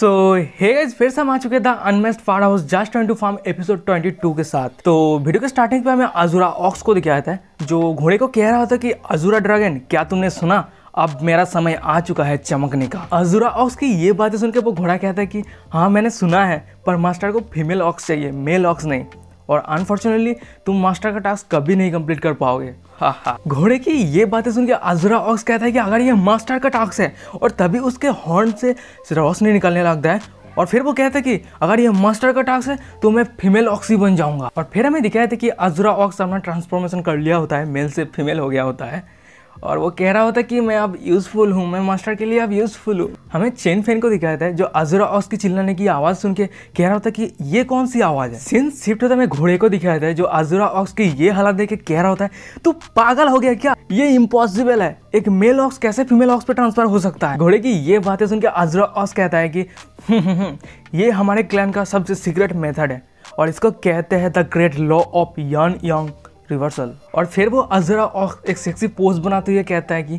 सो hey guys फिर से हम आ चुके द अनमेस्ट farm house just to farm episode 22 के साथ तो वीडियो के स्टार्टिंग पे हमें अजूरा ऑक्स को दिखाया था जो घोड़े को कह रहा था कि अजूरा ड्रैगन क्या तुमने सुना अब मेरा समय आ चुका है चमकने का अजूरा ऑक्स की ये बातें सुनकर वो घोड़ा कहता है कि हाँ मैंने सुना है पर मास्टर को फीमेल ऑक्स चाहिए मेल ऑक्स नहीं और अनफॉर्चुनेटली तुम मास्टर का टास्क कभी नहीं कंप्लीट कर पाओगे घोड़े की ये बातें सुन के अजरा ऑक्स कहता है कि अगर ये मास्टर का टास्क है और तभी उसके हॉर्न से रोशनी निकलने लगता है और फिर वो कहता है कि अगर ये मास्टर का टास्क है तो मैं फीमेल ऑक्सी बन जाऊंगा और फिर हमें दिखाया था कि अजरा ऑक्स अपना ट्रांसफॉर्मेशन कर लिया होता है मेल से फीमेल हो गया होता है और वो कह रहा होता है कि मैं अब यूज़फुल हूँ मैं मास्टर के लिए अब यूज़फुल हूँ हमें चेन फैन को दिखाया था जो अजुरा और उसकी चिल्लाने की आवाज़ सुन के कह रहा होता कि ये कौन सी आवाज़ है सिंस शिफ्ट होता है मैं घोड़े को दिखाया था जो अजुरा ऑक्स की ये हालत देख के कह रहा होता है तू पागल हो गया क्या ये इम्पॉसिबल है एक मेल ऑक्स कैसे फीमेल ऑक्स पर ट्रांसफर हो सकता है घोड़े की ये बातें सुन के अजरा ऑक्स कहता है कि हम्म, हम्म, हम्म, ये हमारे क्लैन का सबसे सीक्रेट मेथड है और इसको कहते हैं the great law of yin yang reversal और फिर वो अजरा और एक सेक्सी पोज बनाते हुए कहता है कि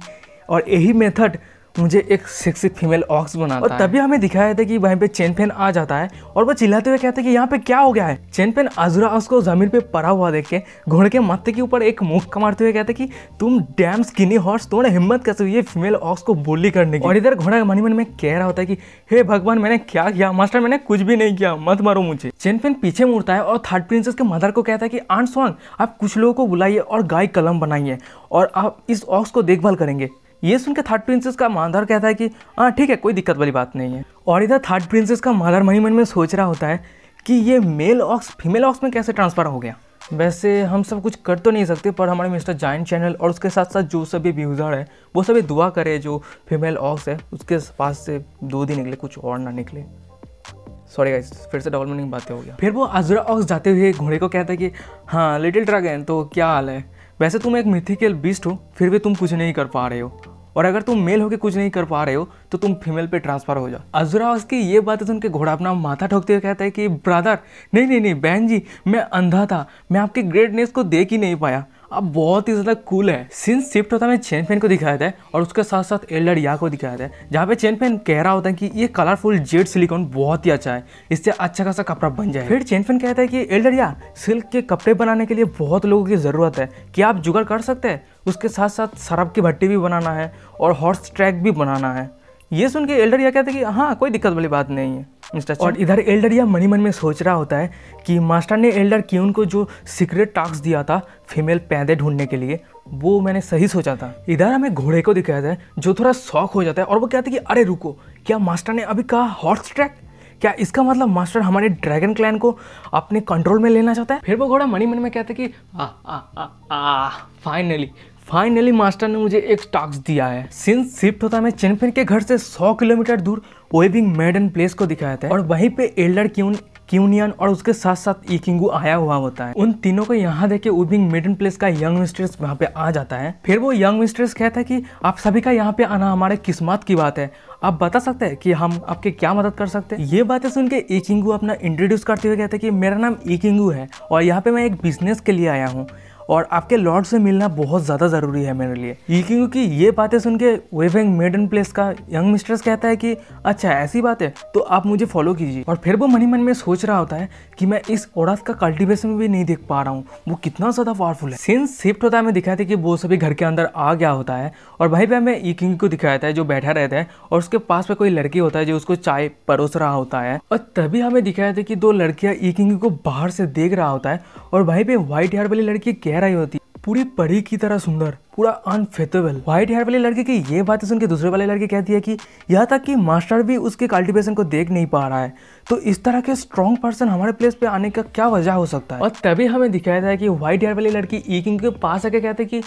और यही मेथड मुझे एक सेक्सी फीमेल ऑक्स बनाता और तभी हमें दिखाया था कि वहीं पे चेन पेन आ जाता है और वो चिल्लाते हुए कहते हैं कि यहाँ पे क्या हो गया है चेन पेन अजुरा उसको जमीन पे पड़ा हुआ देख के घोड़े के माथे के ऊपर एक मुख मारते हुए कहते कि तुम डैम स्किनी हॉर्स तुमने हिम्मत कैसे हुई है फीमेल ऑक्स को बोली करने की और इधर घोड़ा मनी मन में कह रहा होता है कि हे भगवान मैंने क्या किया मास्टर मैंने कुछ भी नहीं किया मत मारो मुझे चेन पेन पीछे मुड़ता है और थर्ड प्रिंसेस के मदर को कहता है कि आंट स्वांग आप कुछ लोगों को बुलाइए और गाय कलम बनाइए और आप इस ऑक्स को देखभाल करेंगे ये सुनकर थर्ड प्रिंसेस का माधर कहता है कि हाँ ठीक है कोई दिक्कत वाली बात नहीं है और इधर थर्ड प्रिंसेस का माधर मनी मन में सोच रहा होता है कि ये मेल ऑक्स फीमेल ऑक्स में कैसे ट्रांसफ़र हो गया वैसे हम सब कुछ कर तो नहीं सकते पर हमारे मिस्टर जाइन चैनल और उसके साथ साथ जो सभी व्यूज़र है वो सभी दुआ करे जो फीमेल ऑक्स है उसके पास से दो दिन निकले कुछ और ना निकले सॉरी गाइस फिर से डबल मीनिंग बातें हो गया फिर वो अजरा ऑक्स जाते हुए घोड़े को कहता है कि हाँ लिटिल ड्रैगन तो क्या हाल है वैसे तुम एक मिथिकल बीस्ट हो फिर भी तुम कुछ नहीं कर पा रहे हो और अगर तुम मेल होकर कुछ नहीं कर पा रहे हो तो तुम फीमेल पे ट्रांसफर हो जाओ अजुरावस उसकी ये बात सुन के घोड़ा अपना माथा ठोकते हुए कहता है कि ब्रदर नहीं नहीं नहीं बहन जी मैं अंधा था मैं आपके ग्रेटनेस को देख ही नहीं पाया अब बहुत ही ज़्यादा कूल है सिंस शिफ्ट होता है चैन पेन को दिखाया था और उसके साथ साथ एल्डर या को दिखाया था जहाँ पे चैन फैन कह रहा होता है कि ये कलरफुल जेड सिलिकॉन बहुत ही अच्छा है इससे अच्छा खासा कपड़ा बन जाए फिर चैन फैन कहता है कि एल्डर या सिल्क के कपड़े बनाने के लिए बहुत लोगों की ज़रूरत है क्या आप जुगाड़ कर सकते हैं उसके साथ साथ शराब की भट्टी भी बनाना है और हॉर्स ट्रैक भी बनाना है ये सुन के एल्डरिया कहते कि हाँ कोई दिक्कत वाली बात नहीं है मिस्टर और इधर एल्डरिया मनी मन में सोच रहा होता है कि मास्टर ने एल्डर क्यून को जो सीक्रेट टास्क दिया था फीमेल पैदे ढूंढने के लिए वो मैंने सही सोचा था इधर हमें घोड़े को दिखाया जाए जो थोड़ा शौक हो जाता है और वो कहते कि अरे रुको क्या मास्टर ने अभी कहा हॉर्स ट्रैक क्या इसका मतलब मास्टर हमारे ड्रैगन क्लैन को अपने कंट्रोल में लेना चाहता है फिर वो घोड़ा मनी मन में कहते कि आ, आ, आ, आ, फाइनली फाइनली मास्टर ने मुझे एक टास्क दिया है सिंस शिफ्ट होता है मैं चैंपियन के घर से 100 किलोमीटर दूर वेबिंग मेडन प्लेस को दिखाया था और वहीं पे एल्डर क्यून क्यूनियन और उसके साथ साथ इकिंगू आया हुआ होता है उन तीनों को यहाँ देखे उबिंग मिडन प्लेस का यंग मिस्ट्रेस वहाँ पे आ जाता है फिर वो यंग मिस्ट्रेस कहता है कि आप सभी का यहाँ पे आना हमारे किस्मत की बात है आप बता सकते हैं कि हम आपके क्या मदद कर सकते हैं ये बातें सुन के इकिंगू अपना इंट्रोड्यूस करते हुए कहते हैं कि मेरा नाम इकिंगू है और यहाँ पे मैं एक बिजनेस के लिए आया हूँ और आपके लॉर्ड से मिलना बहुत ज़्यादा ज़रूरी है मेरे लिए क्योंकि ये बातें सुन के वेवेंग मेडन प्लेस का यंग मिस्टर्स कहता है कि अच्छा ऐसी बात है तो आप मुझे फॉलो कीजिए और फिर वो मनी मन में सोच रहा होता है कि मैं इस औरत का कल्टिवेशन भी नहीं देख पा रहा हूँ वो कितना ज़्यादा पावरफुल है सीन शिफ्ट होता है हमें था कि वो सभी घर के अंदर आ गया होता है और भाई भाई हमें ई किंग को दिखाया था है जो बैठा रहता है और उसके पास में कोई लड़की होता है जो उसको चाय परोस रहा होता है और तभी हमें दिखाया था कि दो लड़कियां ई किंग को बाहर से देख रहा होता है और भाई पे व्हाइट हेयर वाली लड़की कह गहराई होती पूरी परी की तरह सुंदर पूरा अनफेथेबल व्हाइट हेयर वाले लड़के की ये बात सुनकर दूसरे वाले लड़के कहती है कि यहाँ तक कि मास्टर भी उसके कल्टिवेशन को देख नहीं पा रहा है तो इस तरह के स्ट्रॉन्ग पर्सन हमारे प्लेस पे आने का क्या वजह हो सकता है और तभी हमें दिखाया था कि व्हाइट हेयर वाली लड़की ई e किंग के पास आके कहते कि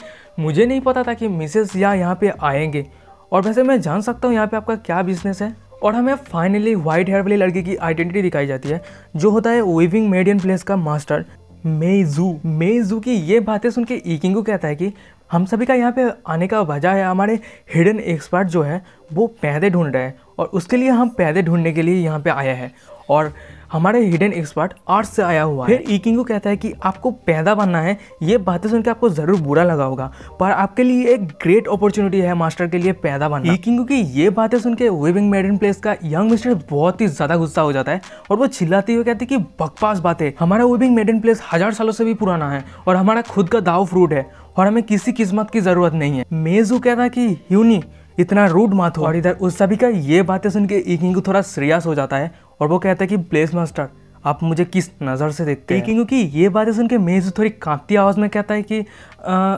मुझे नहीं पता था कि मिसेस या यहाँ पे आएंगे और वैसे मैं जान सकता हूँ यहाँ पे आपका क्या बिजनेस है और हमें फाइनली व्हाइट हेयर वाली लड़की की आइडेंटिटी दिखाई जाती है जो होता है वेविंग मेडियन प्लेस का मास्टर मेजू मेजू की ये बातें सुन के ईकिंगू कहता है कि हम सभी का यहाँ पे आने का वजह है हमारे हिडन एक्सपर्ट जो है वो पैदे ढूंढ रहे हैं और उसके लिए हम पैदे ढूंढने के लिए यहाँ पे आए हैं और हमारे हिडन एक्सपर्ट आर्ट से आया हुआ है फिर ईकिंग e को कहता है कि आपको पैदा बनना है ये बातें सुनकर आपको ज़रूर बुरा लगा होगा पर आपके लिए एक ग्रेट अपॉर्चुनिटी है मास्टर के लिए पैदा बनना ईकिंग e की ये बातें सुनकर वेविंग मेडन प्लेस का यंग मिस्टर बहुत ही ज़्यादा गुस्सा हो जाता है और वो चिल्लाती हुए कहते हैं कि बकवास बात है हमारा वेविंग मेडन प्लेस हज़ार सालों से भी पुराना है और हमारा खुद का दाव फ्रूट है और हमें किसी किस्मत की ज़रूरत नहीं है मेजू कहता कि यूनी इतना रूड मात हो और इधर उस सभी का ये बातें सुन के ईकिंग थोड़ा सीरियस हो जाता है और वो कहता है कि प्लेस मास्टर आप मुझे किस नज़र से देखते हैं क्योंकि ये बातें सुन के मेज थोड़ी कांपती आवाज़ में कहता है कि आ,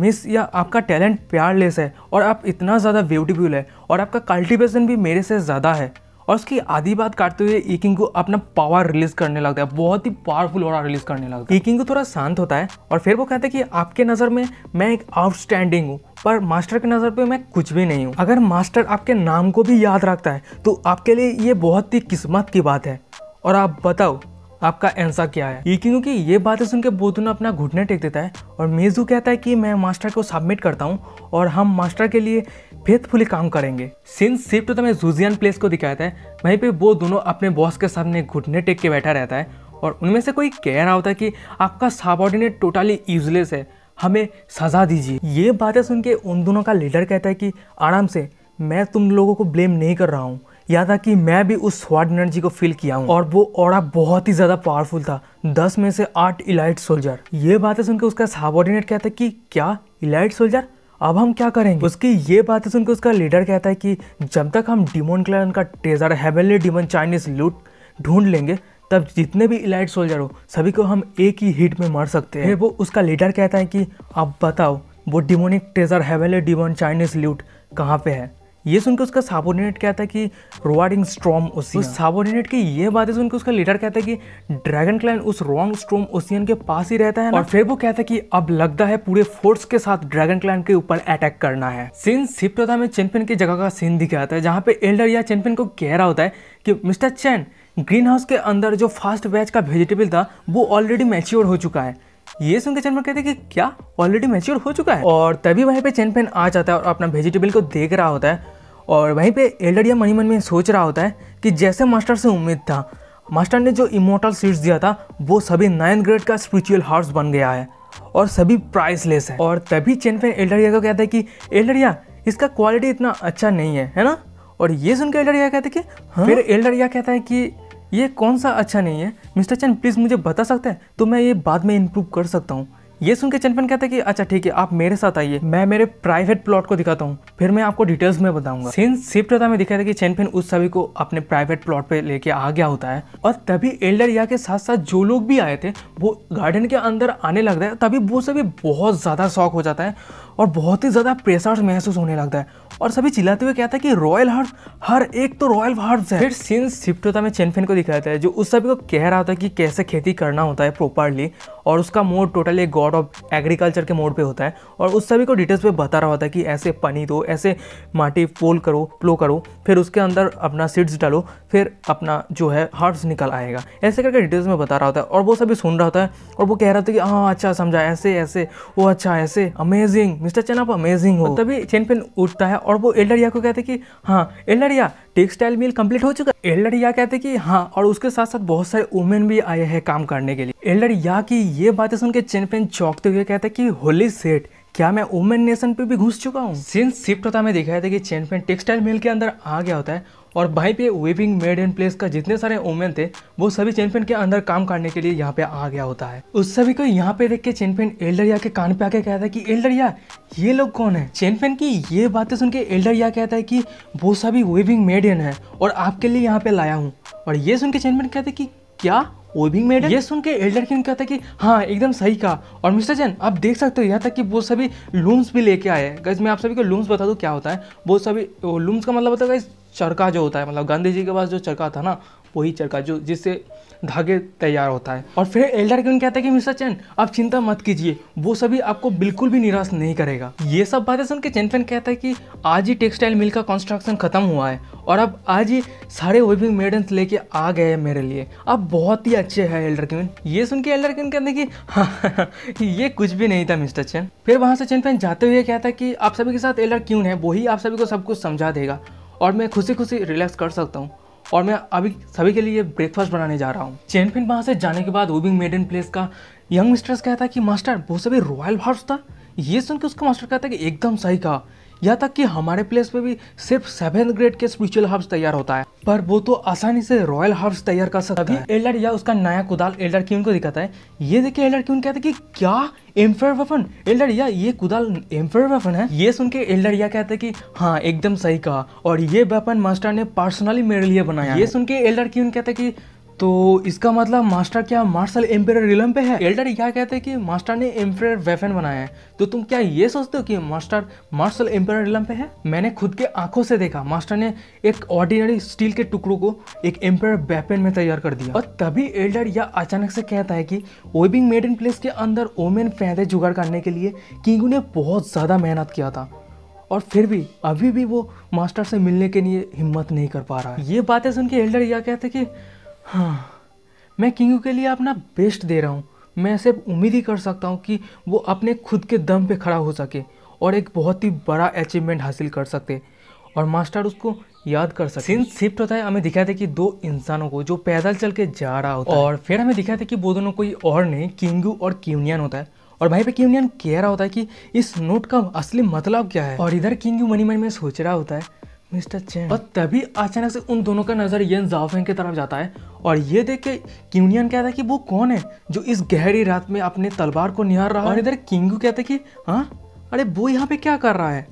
मिस या आपका टैलेंट प्यारलेस है और आप इतना ज़्यादा ब्यूटीफुल है और आपका कल्टिवेशन भी मेरे से ज़्यादा है और उसकी आधी बात काटते हुए ईकिंग को अपना पावर रिलीज करने लगता है बहुत ही पावरफुल और रिलीज करने लगता है ईकिंग को थोड़ा शांत होता है और फिर वो कहता है कि आपके नज़र में मैं एक आउटस्टैंडिंग हूँ पर मास्टर की नज़र पे मैं कुछ भी नहीं हूँ अगर मास्टर आपके नाम को भी याद रखता है तो आपके लिए ये बहुत ही किस्मत की बात है और आप बताओ आपका आंसर क्या है ये क्योंकि ये बातें सुन के बोतुना अपना घुटने टेक देता है और मेजू कहता है कि मैं मास्टर को सबमिट करता हूँ और हम मास्टर के लिए फेथफुली काम करेंगे सिंस शिफ्ट तो तुम्हें जूजियन प्लेस को दिखाया है वहीं पे वो दोनों अपने बॉस के सामने घुटने टेक के बैठा रहता है और उनमें से कोई कह रहा होता है कि आपका सबॉर्डिनेट टोटली यूजलेस है हमें सज़ा दीजिए ये बातें सुन के उन दोनों का लीडर कहता है कि आराम से मैं तुम लोगों को ब्लेम नहीं कर रहा हूँ याद था कि मैं भी उस स्वाड एनर्जी को फील किया हूँ और वो औरा बहुत ही ज़्यादा पावरफुल था दस में से आठ इलाइट सोल्जर ये बातें सुनकर उसका सबॉर्डिनेट कहता है कि क्या इलाइट सोल्जर अब हम क्या करेंगे उसकी ये बातें सुनकर उसका लीडर कहता है कि जब तक हम डिमोन क्लैन का treasure heavenly demon Chinese lute ढूंढ लेंगे तब जितने भी इलाइट सोल्जर हो सभी को हम एक ही हिट में मार सकते हैं वो उसका लीडर कहता है कि आप बताओ वो demonic treasure heavenly demon Chinese lute कहाँ पे है ये सुनकर उसका साबोर्डिनेट कहता है कि रोवाडिंग स्ट्रॉम ओसियन तो साबोर्डिनेट की ये बातें सुनकर उसका लीडर कहता है कि ड्रैगन क्लैन उस रॉन्ग स्ट्रॉम ओसियन के पास ही रहता है और फिर वो कहता है कि अब लगता है पूरे फोर्स के साथ ड्रैगन क्लैन के ऊपर अटैक करना है सीन सिप्टोता में चैंपियन की जगह का सीन दिखाता है जहाँ पे एल्डर या चैंपियन को कह रहा होता है कि मिस्टर चैन ग्रीन हाउस के अंदर जो फास्ट बैच का वेजिटेबल था वो ऑलरेडी मैच्योर हो चुका है ये सुनकर चैनमैन कहते हैं कि क्या ऑलरेडी मेच्योर हो चुका है और तभी वहीं पे चैनपैन आ जाता है और अपना वेजिटेबल को देख रहा होता है और वहीं पे एल्डर या मनीमन में सोच रहा होता है कि जैसे मास्टर से उम्मीद था मास्टर ने जो इमोटल सीड्स दिया था वो सभी नाइन्थ ग्रेड का स्पिरिचुअल हार्स बन गया है और सभी प्राइसलेस है और तभी चैनपैन एल्डरिया को कहता है कि एल्डरिया इसका क्वालिटी इतना अच्छा नहीं है है ना और ये सुनकर एल्डरिया कहते हैं कि हाँ? फिर एल्डरिया कहता है कि ये कौन सा अच्छा नहीं है मिस्टर चैन प्लीज़ मुझे बता सकते हैं तो मैं ये बाद में इम्प्रूव कर सकता हूँ ये सुन के चनपन कहता है कि अच्छा ठीक है आप मेरे साथ आइए मैं मेरे प्राइवेट प्लॉट को दिखाता हूँ फिर मैं आपको डिटेल्स में बताऊंगा सीन शिफ्ट होता मैं दिखा था कि चैनपिन उस सभी को अपने प्राइवेट प्लॉट पे लेके आ गया होता है और तभी एल्डर या के साथ साथ जो लोग भी आए थे वो गार्डन के अंदर आने लगता है तभी वो सभी बहुत ज़्यादा शौक हो जाता है और बहुत ही ज़्यादा प्रेशर महसूस होने लगता है और सभी चिल्लाते हुए कहता है कि रॉयल हार्ट हर एक तो रॉयल हार्ट है फिर सीन शिफ्ट होता है चेनफिन को दिखाता है जो उस सभी को कह रहा था कि कैसे खेती करना होता है प्रॉपरली और उसका mode totally god of agriculture के मोड पे होता है और उस सभी को डिटेल्स पे बता रहा होता है कि ऐसे पानी दो ऐसे माटी पोल करो प्लो करो फिर उसके अंदर अपना सीड्स डालो फिर अपना जो है हार्ट्स निकल आएगा ऐसे करके डिटेल्स में बता रहा होता है और वो सभी सुन रहा होता है और वो कह रहा था कि हाँ अच्छा समझा ऐसे ऐसे वो अच्छा ऐसे अमेजिंग मिस्टर चैन आप अमेजिंग हो तभी चैन पेन उठता है और वो एल्डरिया को कहते कि हाँ एल्डरिया टेक्सटाइल मिल कंप्लीट हो चुका है एल्डरिया कहते कि हाँ और उसके साथ साथ बहुत सारे वुमेन भी आए हैं काम करने के लिए एल्डरिया की ये बातें सुन के चैन पेन चौंकते हुए कहते कि होली सेठ क्या मैं वुमेन नेशन पे भी घुस चुका हूँ सिंस शिफ्ट होता है मैं दिखाया था कि चैन पेन टेक्सटाइल मिल के अंदर आ गया होता है और भाई पे वेबिंग मेड इन प्लेस का जितने सारे वुमेन थे वो सभी चैंपियन के अंदर काम करने के लिए यहाँ पे आ गया होता है उस सभी को यहाँ पे देख के चैंपियन एल्डरिया के कान पे आके कहता है कि एल्डरिया ये लोग कौन है चैंपियन की ये बातें सुन के एल्डरिया कहता है कि वो सभी वेबिंग मेडियन है और आपके लिए यहाँ पे लाया हूँ और ये सुन के चैंपियन कहते कि क्या ओबिंग मेडियन ये सुन के एल्डर किंग कहता कि हाँ एकदम सही कहा और मिस्टर जैन आप देख सकते हो यहाँ तक कि वो सभी लूम्स भी लेके आए हैं गैस मैं आप सभी को लूम्स बता दूँ क्या होता है वो सभी लूम्स का मतलब होता है चरखा जो होता है मतलब गांधी जी के पास जो चरखा था ना वही चरखा जो जिससे धागे तैयार होता है और फिर एल्डर क्यों कहते हैं कि मिस्टर चैन आप चिंता मत कीजिए वो सभी आपको बिल्कुल भी निराश नहीं करेगा ये सब बातें सुन के चैनफेन कहता है कि आज ही टेक्सटाइल मिल का कंस्ट्रक्शन खत्म हुआ है और अब आज ही सारे वेबिंग मेडल्स लेके आ गए हैं मेरे लिए अब बहुत ही अच्छे हैं एल्डर क्यून ये सुन के एल्डर क्यून कहते हैं कि हाँ, ये कुछ भी नहीं था मिस्टर चैन फिर वहाँ से चैनफेन जाते हुए कहता है कि आप सभी के साथ एल्डर क्यून है वही आप सभी को सब कुछ समझा देगा और मैं खुशी खुशी रिलैक्स कर सकता हूँ और मैं अभी सभी के लिए ब्रेकफास्ट बनाने जा रहा हूँ चैनफिन वहाँ से जाने के बाद वूबिंग मेडन प्लेस का यंग मिस्टर्स कहता है कि मास्टर वो सभी रॉयल हाउस था ये सुन के उसका मास्टर कहता है कि एकदम सही कहा यहाँ तक कि हमारे प्लेस में भी सिर्फ सेवेंथ ग्रेड के स्पिरिचुअल हर्ब्स तैयार होता है पर वो तो आसानी से रॉयल हर्ब्स तैयार कर सकता है एल्डर या उसका नया कुदाल एल्डर क्यून को दिखाता है ये देखिए एल्डर क्यून कहता है कि क्या एम्फेयर वेपन एल्डर या ये कुदाल एम्फेयर वेपन है ये सुन के एल्डर या कहते हैं कि हाँ एकदम सही कहा और ये वेपन मास्टर ने पर्सनली मेरे लिए बनाया ये सुन के एल्डर क्यून कहते हैं कि तो इसका मतलब मास्टर क्या मार्शल एम्पेयर रिलम पे है एल्डर क्या कहते हैं कि मास्टर ने एम्पेयर वेफन बनाया है तो तुम क्या ये सोचते हो कि मास्टर मार्शल एम्पेयर रिलम पे है मैंने खुद के आंखों से देखा मास्टर ने एक ऑर्डिनरी स्टील के टुकड़ों को एक एम्पेयर वेपन में तैयार कर दिया और तभी एल्डर यह अचानक से कहता है कि वेबिंग मेड इन प्लेस के अंदर ओमेन फैदे जुगाड़ करने के लिए किंगू ने बहुत ज़्यादा मेहनत किया था और फिर भी अभी भी वो मास्टर से मिलने के लिए हिम्मत नहीं कर पा रहा है ये बातें सुन के एल्डर यह कहते कि हाँ मैं किंगू के लिए अपना बेस्ट दे रहा हूँ मैं सिर्फ उम्मीद ही कर सकता हूँ कि वो अपने खुद के दम पे खड़ा हो सके और एक बहुत ही बड़ा अचीवमेंट हासिल कर सकते और मास्टर उसको याद कर सकते सीन शिफ्ट होता है हमें दिखाया था कि दो इंसानों को जो पैदल चल के जा रहा होता और फिर हमें दिखाया था कि वो दोनों कोई और नहीं किंगू और क्यूनियन होता है और भाई पे क्यूनियन कह रहा होता है कि इस नोट का असली मतलब क्या है और इधर किंगू मनी मन में सोच रहा होता है मिस्टर चैन और तभी अचानक से उन दोनों का नज़र यन जाओफेंग की तरफ जाता है और ये देख के क्यूनियन कहता है कि वो कौन है जो इस गहरी रात में अपने तलवार को निहार रहा है और इधर किंगू कहते कि हाँ अरे वो यहाँ पे क्या कर रहा है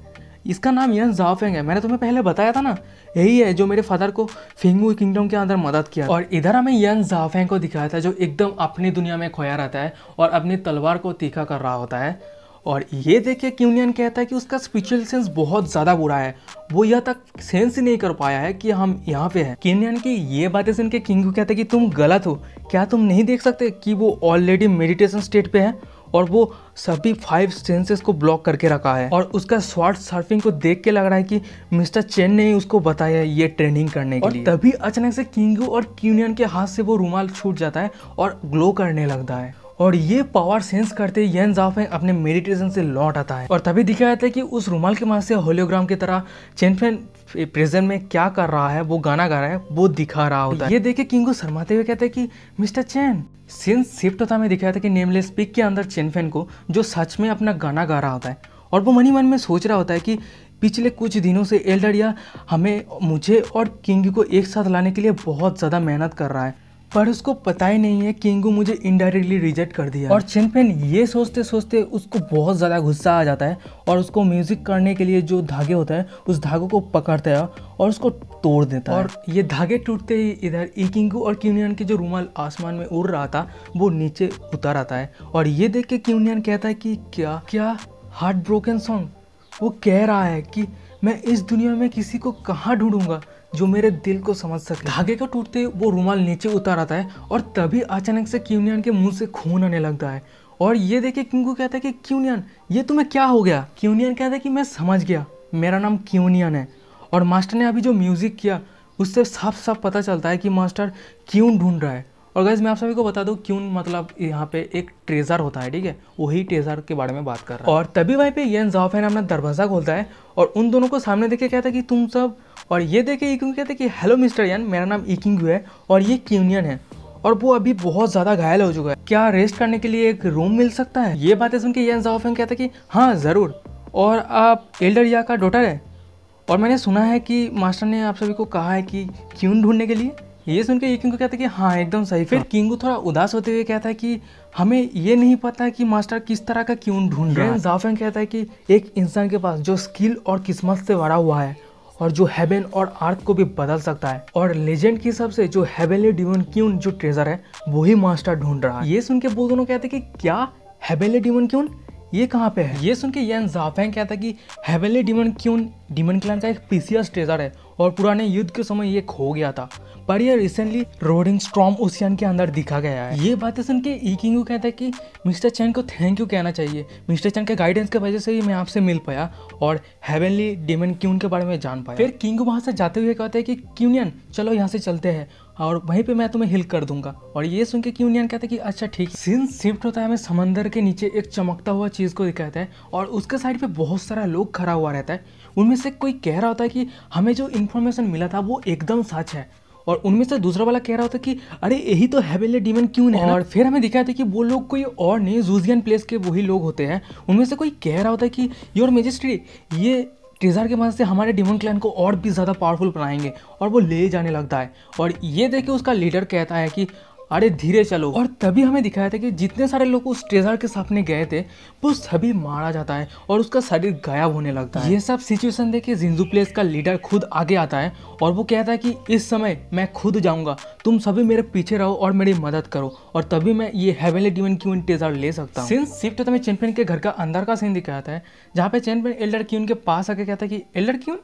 इसका नाम यन जाओफेंग है मैंने तुम्हें पहले बताया था ना यही है जो मेरे फादर को फिंगू किंगडम के अंदर मदद किया और इधर हमें यन जाओफेंग को दिखाया था जो एकदम अपनी दुनिया में खोया रहता है और अपनी तलवार को तीखा कर रहा होता है और ये देख के क्यूनियन कहता है कि उसका स्पिरिचुअल सेंस बहुत ज़्यादा बुरा है वो यह तक सेंस ही नहीं कर पाया है कि हम यहाँ पे हैं क्यूनियन की ये बातें सुन के किंग को कहता है कि तुम गलत हो क्या तुम नहीं देख सकते कि वो ऑलरेडी मेडिटेशन स्टेट पे है और वो सभी फाइव सेंसेस को ब्लॉक करके रखा है और उसका स्वाट सर्फिंग को देख के लग रहा है कि मिस्टर चेन ने उसको बताया ये ट्रेनिंग करने के लिए तभी अचानक से किंगू और क्यूनियन के हाथ से वो रूमाल छूट जाता है और ग्लो करने लगता है और ये पावर सेंस करते यन जाफे अपने मेडिटेशन से लौट आता है और तभी दिखाया जाता है कि उस रुमाल के मास से होलियोग्राम की तरह चैनफेन प्रेजेंट में क्या कर रहा है वो गाना गा रहा है वो दिखा रहा होता है ये देखे किंग को शर्माते हुए कहते हैं कि मिस्टर चैन सीन शिफ्ट होता में दिखाया था कि नेमलेस पिक के अंदर चैनफेन को जो सच में अपना गाना गा रहा होता है और वो मनी मन में सोच रहा होता है कि पिछले कुछ दिनों से एल्डरिया हमें मुझे और किंग को एक साथ लाने के लिए बहुत ज़्यादा मेहनत कर रहा है पर उसको पता ही नहीं है किंगू मुझे इनडायरेक्टली रिजेक्ट कर दिया और चिनफेन ये सोचते सोचते उसको बहुत ज़्यादा गुस्सा आ जाता है और उसको म्यूज़िक करने के लिए जो धागे होते हैं उस धागो को पकड़ता है और उसको तोड़ देता है और ये धागे टूटते ही इधर ई किंगू और क्यूनियन के जो रूमाल आसमान में उड़ रहा था वो नीचे उतर आता है और ये देख के क्यूनियन कहता है कि क्या क्या हार्ट ब्रोकन सॉन्ग वो कह रहा है कि मैं इस दुनिया में किसी को कहाँ ढूंढूंगा जो मेरे दिल को समझ सके धागे का टूटते वो रुमाल नीचे उतार आता है और तभी अचानक से क्यूनियन के मुंह से खून आने लगता है और ये देखे किंगू कहता है कि क्यूनियन ये तुम्हें क्या हो गया क्यूनियन कहता है कि मैं समझ गया मेरा नाम क्यूनियन है और मास्टर ने अभी जो म्यूज़िक किया उससे साफ साफ पता चलता है कि मास्टर क्यों ढूंढ रहा है और गैस मैं आप सभी को बता दूँ क्यों मतलब यहाँ पे एक ट्रेजर होता है ठीक है वही ट्रेजर के बारे में बात कर रहा है और तभी वहीं पे यन जाफेन अपना दरवाज़ा खोलता है और उन दोनों को सामने देखे कहता है कि तुम सब और ये देख के इकिंग कहते हैं कि हेलो मिस्टर यन मेरा नाम इकिंग है और ये क्यूनियन है और वो अभी बहुत ज़्यादा घायल हो चुका है क्या रेस्ट करने के लिए एक रूम मिल सकता है ये बातें सुन के यन जाफेन कहता है कि हाँ ज़रूर और आप एल्डर या का डॉटर है और मैंने सुना है कि मास्टर ने आप सभी को कहा है कि क्यून ढूंढने के लिए ये सुनकर के ये किंगू कहता है कि हाँ एकदम सही फिर हाँ। किंगू थोड़ा उदास होते हुए कहता है कि हमें ये नहीं पता कि मास्टर किस तरह का क्यों ढूंढ रहे हैं जाफेंग कहता है कि एक इंसान के पास जो स्किल और किस्मत से भरा हुआ है और जो हेवन और अर्थ को भी बदल सकता है और लेजेंड के हिसाब से जो हेवेनली डिवन क्यून जो ट्रेजर है वही मास्टर ढूंढ रहा है ये सुन के बोल दोनों कहते हैं कि क्या हेवेनली डिवन क्यून ये कहाँ पे है ये सुन के यन जाफेंग कहता है कि heavenly divine queen demon clan का एक पीसीएस ट्रेजर है और पुराने युद्ध के समय ये खो गया था पर यह रिसेंटली रोडिंग स्ट्रॉम ओशियन के अंदर दिखा गया है ये बातें सुन के ई किंगू कहता है कि मिस्टर चैन को थैंक यू कहना चाहिए मिस्टर चैन के गाइडेंस के वजह से ही मैं आपसे मिल पाया और हेवनली डेमन क्यून के बारे में जान पाया फिर किंग वहाँ से जाते हुए कहते हैं कि क्यूनियन चलो यहाँ से चलते हैं और वहीं पे मैं तुम्हें हिल कर दूंगा और ये सुन के क्यूनियन कहता है कि अच्छा ठीक सीन शिफ्ट होता है हमें समंदर के नीचे एक चमकता हुआ चीज़ को दिखाता है और उसके साइड पे बहुत सारा लोग खड़ा हुआ रहता है उनमें से कोई कह रहा होता है कि हमें जो इन्फॉर्मेशन मिला था वो एकदम सच है और उनमें से दूसरा वाला कह रहा होता कि अरे यही तो हैवेले डीमन क्यों नहीं और फिर हमें दिखाया था कि वो लोग कोई और नहीं जूजियन प्लेस के वही लोग होते हैं उनमें से कोई कह रहा होता है कि योर मेजिस्ट्री ये ट्रेजर के मदद से हमारे डिमन क्लैन को और भी ज़्यादा पावरफुल बनाएंगे और वो ले जाने लगता है और ये देख के उसका लीडर कहता है कि अरे धीरे चलो और तभी हमें दिखाया था कि जितने सारे लोग उस ट्रेजर के सामने गए थे वो सभी मारा जाता है और उसका शरीर गायब होने लगता है ये सब सिचुएशन देख के प्लेस का लीडर खुद आगे आता है और वो कहता है कि इस समय मैं खुद जाऊंगा तुम सभी मेरे पीछे रहो और मेरी मदद करो और तभी मैं ये हेवनली डिवन क्यून ट्रेजर ले सकता हूँ सिंस शिफ्ट तो हमें चैंपियन के घर का अंदर का सीन दिखाया था जहाँ पे चैंपियन एल्डर क्यून के पास आके कहता है कि एल्डर क्यून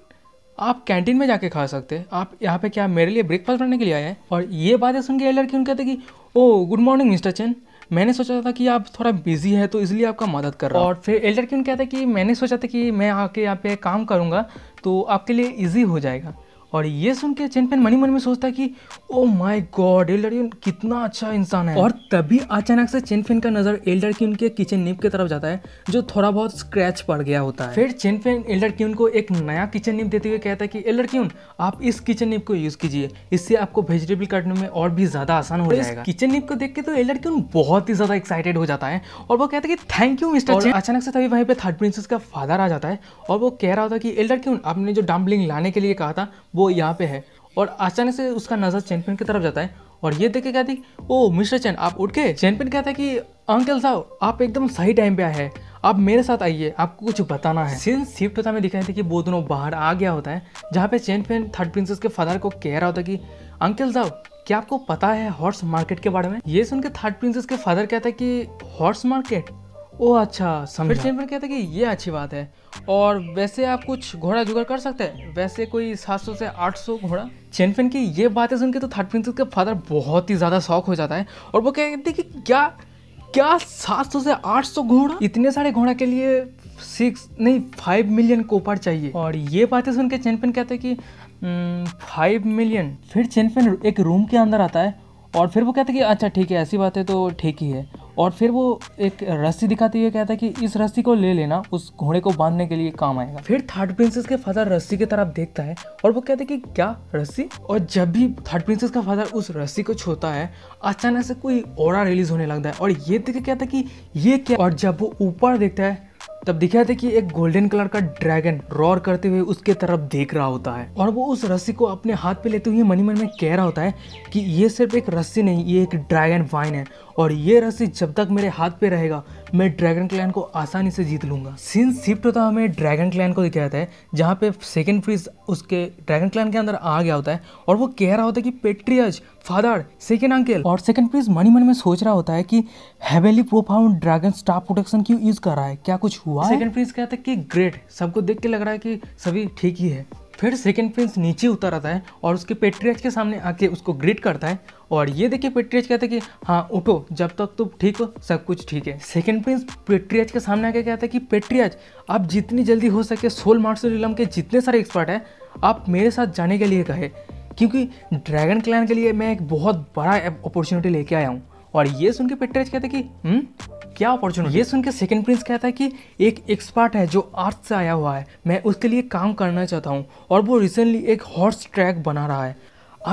आप कैंटीन में जाके खा सकते हैं आप यहाँ पे क्या मेरे लिए ब्रेकफास्ट बनाने के लिए आए हैं और ये बातें सुन के लड़की उन कहते कि oh good morning mister Chen मैंने सोचा था कि आप थोड़ा बिजी है तो इसलिए आपका मदद कर रहा और फिर एल्डर क्यों कहता है कि मैंने सोचा था कि मैं आके यहाँ पे काम करूँगा तो आपके लिए इजी हो जाएगा और ये सुन के चैनपेन मनी मन में सोचता है कि ओ माय गॉड एल्डर कितना अच्छा इंसान है और तभी अचानक से चैनपेन का नज़र एल्डर क्यून के किचन निप की तरफ जाता है जो थोड़ा बहुत स्क्रैच पड़ गया होता है फिर चैनपेन एल्डर क्यून को एक नया किचन निप देते हुए कहता है कि एल्डर क्यून आप इस किचन निप को यूज़ कीजिए इससे आपको वेजिटेबल काटने में और भी ज़्यादा आसान हो तो जाएगा किचन निप को देख के तो एल्डर क्यून बहुत ही ज़्यादा एक्साइटेड हो जाता है और वो कहता है कि थैंक यू मिस्टर अचानक से तभी वहीं पर थर्ड प्रिंसेस का फादर आ जाता है और वो कह रहा होता है कि एल्डर क्यून आपने जो डम्पलिंग लाने के लिए कहा था वो वो यहाँ पे है और अचानक से उसका नज़र चैंपियन की तरफ जाता है और ये देखे के कहती ओ मिस्टर चैन आप उठ के चैंपियन कहता है कि अंकल साहब आप एकदम सही टाइम पे आए हैं आप मेरे साथ आइए आपको कुछ बताना है सीन शिफ्ट होता है हमें दिखाई थे कि वो दोनों बाहर आ गया होता है जहाँ पे चैंपियन थर्ड प्रिंसेस के फादर को कह रहा होता है कि अंकल साहब क्या आपको पता है हॉर्स मार्केट के बारे में ये सुन के थर्ड प्रिंसेस के फादर कहता है कि हॉर्स मार्केट ओ अच्छा समझा। फिर चैम्पियन कहते है कि ये अच्छी बात है और वैसे आप कुछ घोड़ा जुगाड़ कर सकते हैं वैसे कोई 700 से 800 घोड़ा चैम्पियन की ये बातें सुन के तो थर्ड प्रिंसेस का फादर बहुत ही ज़्यादा शौक हो जाता है और वो कहते हैं कि क्या क्या 700 से 800 घोड़ा इतने सारे घोड़ा के लिए सिक्स नहीं फाइव मिलियन कोपर चाहिए और ये बातें सुन के चैम्पियन कहते हैं कि फाइव हम्म, मिलियन फिर चैम्पियन एक रूम के अंदर आता है और फिर वो कहते हैं कि अच्छा ठीक है ऐसी बात है तो ठीक ही है और फिर वो एक रस्सी दिखाते हुए कहता है कि इस रस्सी को ले लेना उस घोड़े को बांधने के लिए काम आएगा फिर थर्ड प्रिंसेस के फादर रस्सी की तरफ देखता है और वो कहते हैं कि क्या रस्सी और जब भी थर्ड प्रिंसेस का फादर उस रस्सी को छूता है अचानक से कोई और रिलीज होने लगता है और ये देख के कहता है कि ये क्या और जब वो ऊपर देखता है तब दिखाया था कि एक गोल्डन कलर का ड्रैगन रोर करते हुए उसके तरफ देख रहा होता है और वो उस रस्सी को अपने हाथ पे लेते हुए मनी मन में कह रहा होता है कि ये सिर्फ एक रस्सी नहीं ये एक ड्रैगन वाइन है और ये रस्सी जब तक मेरे हाथ पे रहेगा मैं ड्रैगन क्लैन को आसानी से जीत लूंगा सिंस शिफ्ट होता हमें ड्रैगन क्लैन को दिखाया जाता है जहाँ पे सेकेंड फ्रीज उसके ड्रैगन क्लैन के अंदर आ गया होता है और वो कह रहा होता है कि पेट्रियज फादर सेकेंड अंकल और सेकेंड फ्रीज मनी मन में सोच रहा होता है कि heavenly profound dragon star protection क्यों यूज़ कर रहा है क्या कुछ हुआ सेकेंड फ्रीज कहता है कि ग्रेट सबको देख के लग रहा है कि सभी ठीक ही है फिर सेकेंड प्रिंस नीचे उतर आता है और उसके पेट्रियज के सामने आके उसको ग्रीट करता है और ये देखिए पेट्रियज कहता है कि हाँ उठो जब तक तुम ठीक हो सब कुछ ठीक है सेकेंड प्रिंस पेट्रियज के सामने आके कहता है कि पेट्रियज आप जितनी जल्दी हो सके सोल इलम के जितने सारे एक्सपर्ट हैं आप मेरे साथ जाने के लिए कहे क्योंकि ड्रैगन क्लैन के लिए मैं एक बहुत बड़ा अपॉर्चुनिटी लेके आया हूँ और ये सुन के पिटरेज कहते कि हम्म क्या अपॉर्चुनिटी ये सुन के सेकेंड प्रिंस कहता है कि एक एक्सपर्ट है जो आर्थ से आया हुआ है मैं उसके लिए काम करना चाहता हूँ और वो रिसेंटली एक हॉर्स ट्रैक बना रहा है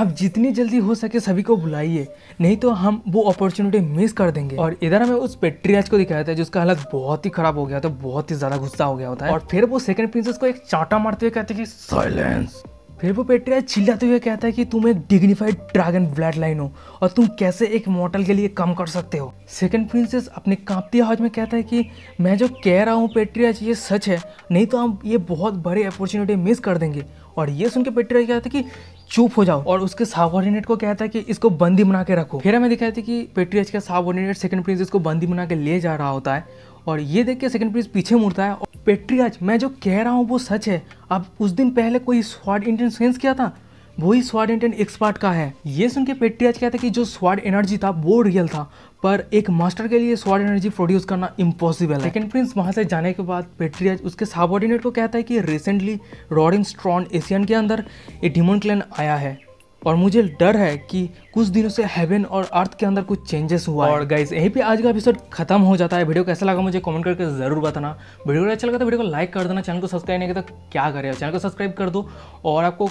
आप जितनी जल्दी हो सके सभी को बुलाइए नहीं तो हम वो अपॉर्चुनिटी मिस कर देंगे और इधर हमें उस पेट्रियाज को दिखाया था जिसका हालत बहुत ही खराब हो गया था बहुत ही ज्यादा गुस्सा हो गया होता है और फिर वो सेकंड प्रिंसेस को एक चाटा मारते हुए कहते हैं कि साइलेंस फिर वो पेट्रिया चिल्लाते हुए कहता है कि तुम एक डिग्निफाइड ड्रैगन ब्लड लाइन हो और तुम कैसे एक मॉडल के लिए कम कर सकते हो सेकंड प्रिंसेस अपने कांपती आवाज में कहता है कि मैं जो कह रहा हूँ पेट्रिया ये सच है नहीं तो हम ये बहुत बड़े अपॉर्चुनिटी मिस कर देंगे और ये सुन के पेट्रिया कहता है कि चुप हो जाओ और उसके सबॉर्डिनेट को कहता है कि इसको बंदी बना के रखो फिर हमें दिखाई थी कि पेट्रियाज का सबॉर्डिनेट सेकंड प्रिंसेस को बंदी बना के ले जा रहा होता है और ये देख के सेकेंड प्रिंस पीछे मुड़ता है और पेट्रियाज मैं जो कह रहा हूँ वो सच है अब उस दिन पहले कोई स्वाड इंटेंट सेंस किया था वही स्वाड इंटेंट एक्सपर्ट का है ये सुन के पेट्रियाज कहता है कि जो स्वाड एनर्जी था वो रियल था पर एक मास्टर के लिए स्वाड एनर्जी प्रोड्यूस करना इम्पॉसिबल है सेकंड प्रिंस वहाँ से जाने के बाद पेट्रियाज उसके सबॉर्डिनेट को कहता है कि रिसेंटली रॉडिंग स्ट्रॉन एशियन के अंदर ये डिमोन क्लैन आया है और मुझे डर है कि कुछ दिनों से हेवन और अर्थ के अंदर कुछ चेंजेस हुआ और गाइज यहीं पे आज का एपिसोड खत्म हो जाता है वीडियो कैसा लगा मुझे कमेंट करके जरूर बताना वीडियो अच्छा लगा तो वीडियो को लाइक कर देना चैनल को सब्सक्राइब नहीं किया तो क्या करें चैनल को सब्सक्राइब कर दो और आपको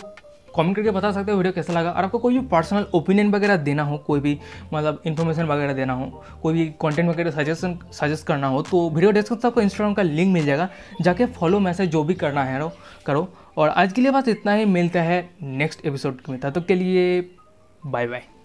कमेंट करके बता सकते हो वीडियो कैसा लगा और आपको कोई भी पर्सनल ओपिनियन वगैरह देना हो कोई भी मतलब इन्फॉर्मेशन वगैरह देना हो कोई भी कंटेंट वगैरह सजेशन सजेस्ट करना हो तो वीडियो डिस्क्रिप्शन आपको इंस्टाग्राम का लिंक मिल जाएगा जाके फॉलो मैसेज जो भी करना है करो और आज के लिए बस इतना ही मिलता है नेक्स्ट एपिसोड में तब तक के लिए बाय बाय